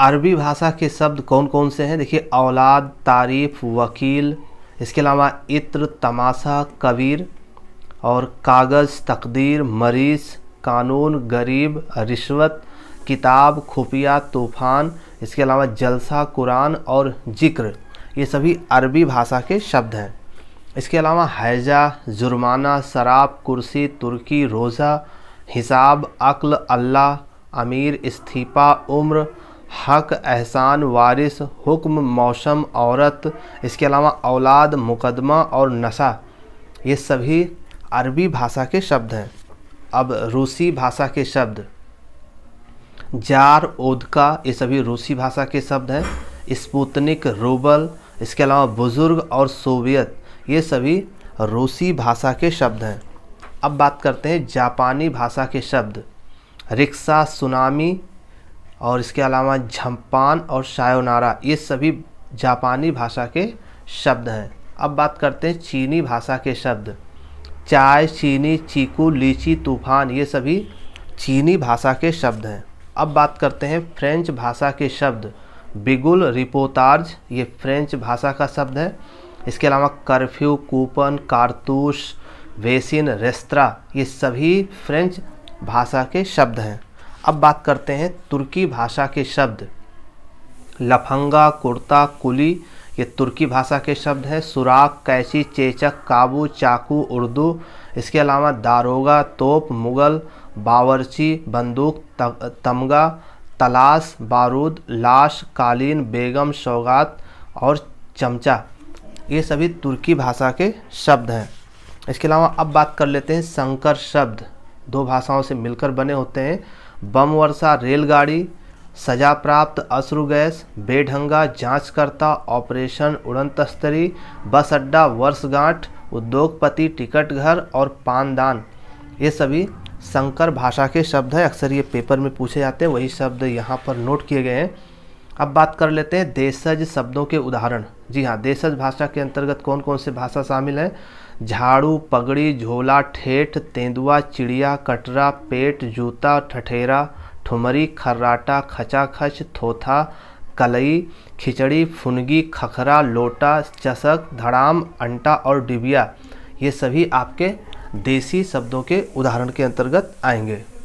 अरबी भाषा के शब्द कौन कौन से हैं देखिए औलाद तारीफ वकील इसके अलावा इत्र तमाशा कबीर और कागज़ तकदीर मरीज कानून गरीब रिश्वत किताब खुफिया तूफ़ान इसके अलावा जलसा कुरान और जिक्र ये सभी अरबी भाषा के शब्द हैं इसके अलावा हैजा जुर्माना शराब कुर्सी तुर्की रोज़ा हिसाब अक्ल अल्लाह अमीर इस्तीफ़ा उम्र हक एहसान वारिस हुक्म मौसम औरत इसके अलावा औलाद मुकदमा और नशा ये सभी अरबी भाषा के शब्द हैं अब रूसी भाषा के शब्द जार ओदका ये सभी रूसी भाषा के शब्द हैं स्पुतनिक रूबल इसके अलावा बुज़ुर्ग और सोवियत ये सभी रूसी भाषा के शब्द हैं अब बात करते हैं जापानी भाषा के शब्द रिक्शा सुनामी और इसके अलावा झम्पान और शायोनारा ये सभी जापानी भाषा के शब्द हैं अब बात करते हैं चीनी भाषा के शब्द चाय चीनी चीकू लीची तूफान ये सभी चीनी भाषा के शब्द हैं अब बात करते हैं फ्रेंच भाषा के शब्द बिगुल रिपोतार्ज ये फ्रेंच भाषा का शब्द है इसके अलावा कर्फ्यू कूपन कारतूस वेसिन रेस्तरा ये सभी फ्रेंच भाषा के शब्द हैं अब बात करते हैं तुर्की भाषा के शब्द लफंगा कुर्ता कुली ये तुर्की भाषा के शब्द हैं सुराख कैची चेचक काबू चाकू उर्दू इसके अलावा दारोगा तोप मुग़ल बावरची बंदूक तमगा तलाश बारूद लाश कालीन बेगम सौगात और चमचा ये सभी तुर्की भाषा के शब्द हैं इसके अलावा अब बात कर लेते हैं संकर शब्द दो भाषाओं से मिलकर बने होते हैं बम वर्षा रेलगाड़ी सजा प्राप्त अश्रु गैस बेढंगा जांचकर्ता ऑपरेशन तस्तरी बस अड्डा वर्षगांठ उद्योगपति टिकट घर और पानदान ये सभी संकर भाषा के शब्द हैं अक्सर ये पेपर में पूछे जाते हैं वही शब्द यहाँ पर नोट किए गए हैं अब बात कर लेते हैं देशज शब्दों के उदाहरण जी हाँ देशज भाषा के अंतर्गत कौन कौन से भाषा शामिल हैं झाड़ू पगड़ी झोला ठेठ तेंदुआ चिड़िया कटरा पेट जूता ठठेरा ठुमरी खर्राटा खचाखच थोथा कलई खिचड़ी फुनगी खखरा लोटा चसक धड़ाम अंटा और डिबिया ये सभी आपके देसी शब्दों के उदाहरण के अंतर्गत आएंगे